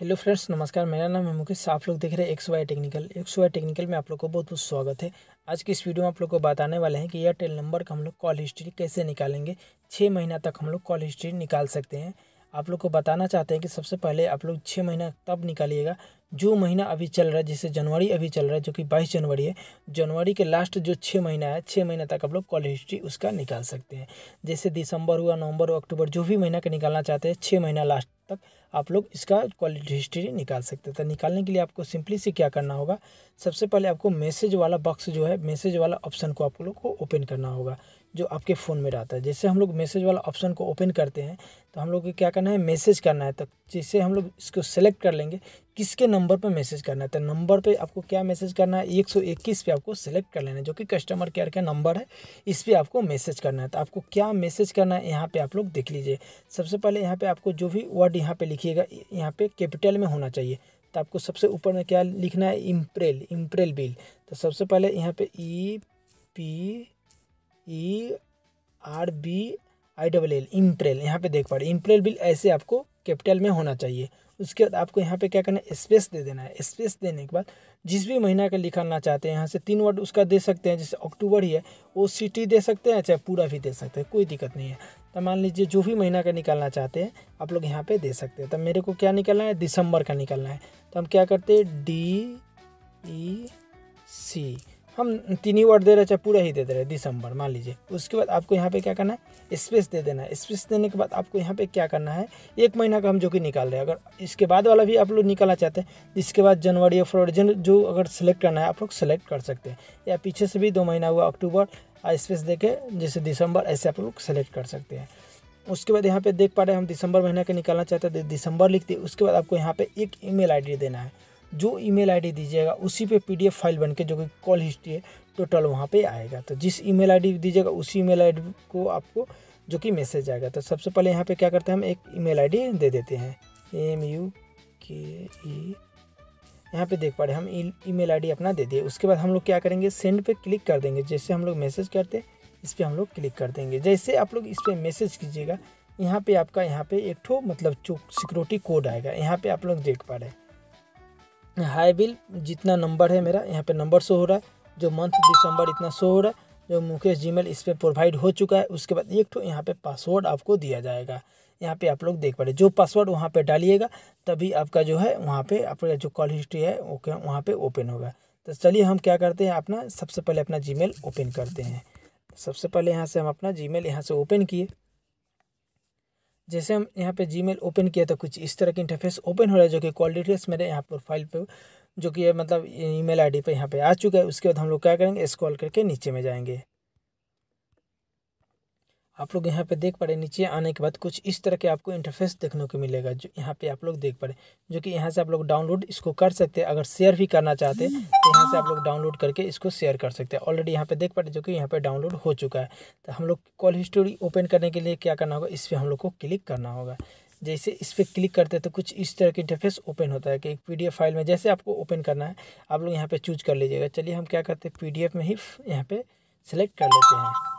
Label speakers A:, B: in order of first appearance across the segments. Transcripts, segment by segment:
A: hello friends नमस्कार मेरा नाम है मुकेश आप लोग देख रहे हैं X Y technical X Y technical में आप लोग को बहुत बहुत स्वागत है आज की इस वीडियो में आप लोग को बताने वाले हैं कि एयरटेल नंबर का हम लोग कॉल हिस्ट्री कैसे निकालेंगे छः महीना तक हम लोग कॉल हिस्ट्री निकाल सकते हैं आप लोग को बताना चाहते हैं कि सबसे पहले आप लोग छः महीना तब निकालिएगा जो महीना अभी चल रहा है जैसे जनवरी अभी चल रहा है जो कि बाईस जनवरी है जनवरी के लास्ट जो छः महीना है छः महीना तक आप लोग कॉल हिस्ट्री उसका निकाल सकते हैं जैसे दिसंबर हुआ नवंबर हुआ अक्टूबर जो भी महीना का निकालना चाहते हैं छः महीना लास्ट तक आप लोग इसका क्वालिटी हिस्ट्री निकाल सकते हैं तो निकालने के लिए आपको सिंपली से क्या करना होगा सबसे पहले आपको मैसेज वाला बॉक्स जो है मैसेज वाला ऑप्शन को आप लोग को ओपन करना होगा जो आपके फ़ोन में रहता है जैसे हम लोग मैसेज वाला ऑप्शन को ओपन करते हैं तो हम लोग को क्या करना है मैसेज करना है तो जैसे हम लोग इसको सेलेक्ट कर लेंगे किसके नंबर पर मैसेज करना है तो नंबर पे आपको क्या मैसेज करना है एक सौ इक्कीस पर आपको सेलेक्ट कर लेना है जो कि कस्टमर केयर का नंबर है इस पर आपको मैसेज करना है तो आपको क्या मैसेज करना है यहाँ पर आप लोग देख लीजिए सबसे पहले यहाँ पर आपको जो भी वर्ड यहाँ पर लिखिएगा यहाँ पर कैपिटल में होना चाहिए तो आपको सबसे ऊपर में क्या लिखना है इम्प्रेल इम्प्रेल बिल तो सबसे पहले यहाँ पे E P E R B I double L इम्प्रेल यहाँ पे देख पा रहे इम्प्रेल बिल ऐसे आपको कैपिटल में होना चाहिए उसके बाद आपको यहाँ पे क्या करना है स्पेस दे देना है स्पेस देने के बाद जिस भी महीना का लिखाना चाहते हैं यहाँ से तीन वर्ड उसका दे सकते हैं जैसे अक्टूबर ही है वो सिटी दे सकते हैं चाहे पूरा भी दे सकते हैं कोई दिक्कत नहीं है तो मान लीजिए जो भी महीना का निकालना चाहते हैं आप लोग यहाँ पे दे सकते हैं तो मेरे को क्या निकालना है दिसंबर का निकालना है तो हम क्या करते हैं डी ई सी हम तीन ही वर्ड दे रहे चाहे पूरा ही दे दे रहे दिसंबर मान लीजिए उसके बाद आपको यहाँ पे क्या करना है स्पेस दे देना है स्पेस देने के बाद आपको यहाँ पे क्या करना है एक महीना का हम जो कि निकाल रहे हैं अगर इसके बाद वाला भी आप लोग निकालना चाहते हैं इसके बाद जनवरी या फरवरी जो अगर सेलेक्ट करना है आप लोग सेलेक्ट कर सकते हैं या पीछे से भी दो महीना हुआ अक्टूबर स्पेस दे के जैसे दिसंबर ऐसे आप लोग सेलेक्ट कर सकते हैं उसके बाद यहाँ पे देख पा रहे हैं हम दिसंबर महीना का निकालना चाहते हैं दिसंबर लिख दिए उसके बाद आपको यहाँ पे एक ईमेल आईडी देना है जो ईमेल आईडी दीजिएगा उसी पे पीडीएफ फाइल बन के जो कि कॉल हिस्ट्री है टोटल वहाँ पे आएगा तो जिस ईमेल आईडी दीजिएगा उसी ईमेल आईडी को आपको जो कि मैसेज आएगा तो सबसे पहले यहाँ पे क्या करते हैं हम एक ईमेल आईडी दे देते हैं एम यू के ई यहाँ पे देख पा रहे हम ई मेल अपना दे दिए उसके बाद हम लोग क्या करेंगे सेंड पर क्लिक कर देंगे जैसे हम लोग मैसेज करते हैं इस पर हम लोग क्लिक कर देंगे जैसे आप लोग इस पर मैसेज कीजिएगा यहाँ पे आपका यहाँ पे एक ठो मतलब सिक्योरिटी कोड आएगा यहाँ पे आप लोग देख पा रहे हैं हाई बिल जितना नंबर है मेरा यहाँ पे नंबर शो हो रहा है जो मंथ दिसंबर इतना शो हो रहा है जो मुकेश मेल इस पर प्रोवाइड हो चुका है उसके बाद एक तो यहाँ पे पासवर्ड आपको दिया जाएगा यहाँ पे आप लोग देख पा रहे जो पासवर्ड वहाँ पे डालिएगा तभी आपका जो है वहाँ पे आपका जो कॉल हिस्ट्री है ओके वहाँ पे ओपन होगा तो चलिए हम क्या करते हैं अपना सबसे पहले अपना जीमेल ओपन करते हैं सबसे पहले यहाँ से हम अपना जीमेल यहाँ से ओपन किए जैसे हम यहाँ पे जीमेल ओपन किया तो कुछ इस तरह की इंटरफेस ओपन हो रहा है जो कि कॉल डिटेल्स मेरे यहाँ प्रोफाइल पे जो कि मतलब ईमेल आईडी पे यहाँ पे आ चुका है उसके बाद हम लोग क्या करेंगे स्क्रॉल करके नीचे में जाएंगे आप लोग यहाँ पे देख पा रहे नीचे आने के बाद कुछ इस तरह के आपको इंटरफेस देखने को मिलेगा जो यहाँ पे आप लोग देख पा रहे जो कि यहाँ से आप लोग डाउनलोड इसको कर सकते हैं अगर शेयर भी करना चाहते हैं तो यहाँ से आप लोग डाउनलोड करके इसको शेयर कर सकते हैं ऑलरेडी यहाँ पे देख पा रहे जो कि यहाँ पे डाउनलोड हो चुका है तो हम लोग कॉल हिस्टोरी ओपन करने के लिए क्या करना होगा इस पर हम लोग को क्लिक करना होगा जैसे इस पर क्लिक करते हैं तो कुछ इस तरह के इंटरफेस ओपन होता है कि एक पी फाइल में जैसे आपको ओपन करना है आप लोग यहाँ पर चूज कर लीजिएगा चलिए हम क्या करते हैं पी में ही यहाँ पर सेलेक्ट कर लेते हैं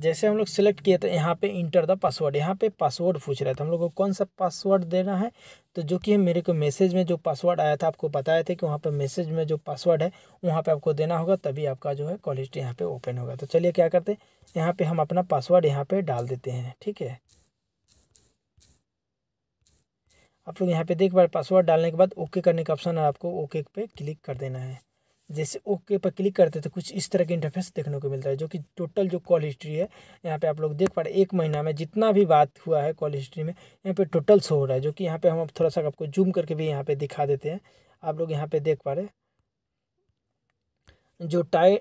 A: जैसे हम लोग सिलेक्ट किए तो यहाँ पे इंटर द पासवर्ड यहाँ पे पासवर्ड पूछ रहा था हम लोग को कौन सा पासवर्ड देना है तो जो कि मेरे को मैसेज में जो पासवर्ड आया था आपको बताया था कि वहाँ पे मैसेज में जो पासवर्ड है वहाँ पे आपको देना होगा तभी आपका जो है कॉलेज यहाँ पे ओपन होगा तो चलिए क्या करते हैं यहाँ पर हम अपना पासवर्ड यहाँ पर डाल देते हैं ठीक है आप लोग यहाँ पे देख पा पासवर्ड डालने के बाद ओके करने का ऑप्शन है आपको ओके पे क्लिक कर देना है जैसे ओके पर क्लिक करते तो कुछ इस तरह के इंटरफेस देखने को मिलता है जो कि टोटल जो कॉल हिस्ट्री है यहाँ पे आप लोग देख पा रहे एक महीना में जितना भी बात हुआ है कॉल हिस्ट्री में यहाँ पे टोटल शो हो रहा है जो कि यहाँ पे हम थोड़ा सा आपको जूम करके भी यहाँ पे दिखा देते हैं आप लोग यहाँ पे देख पा रहे जो टाइ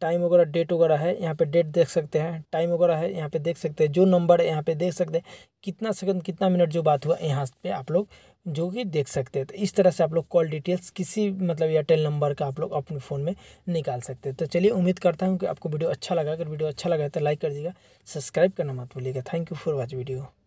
A: टाइम वगैरह डेट वगैरह है यहाँ पे डेट देख सकते हैं टाइम वगैरह है यहाँ पे देख सकते हैं जो नंबर है यहाँ पे देख सकते हैं कितना सेकंड कितना मिनट जो बात हुआ यहाँ पे आप लोग जो कि देख सकते हैं तो इस तरह से आप लोग कॉल डिटेल्स किसी मतलब एयरटेल नंबर का आप लोग अपने फ़ोन में निकाल सकते हैं तो चलिए उम्मीद करता हूँ कि आपको वीडियो अच्छा लगा अगर वीडियो अच्छा लगा तो लाइक कर दीजिएगा सब्सक्राइब करना मत भूलिएगा thank you for watch video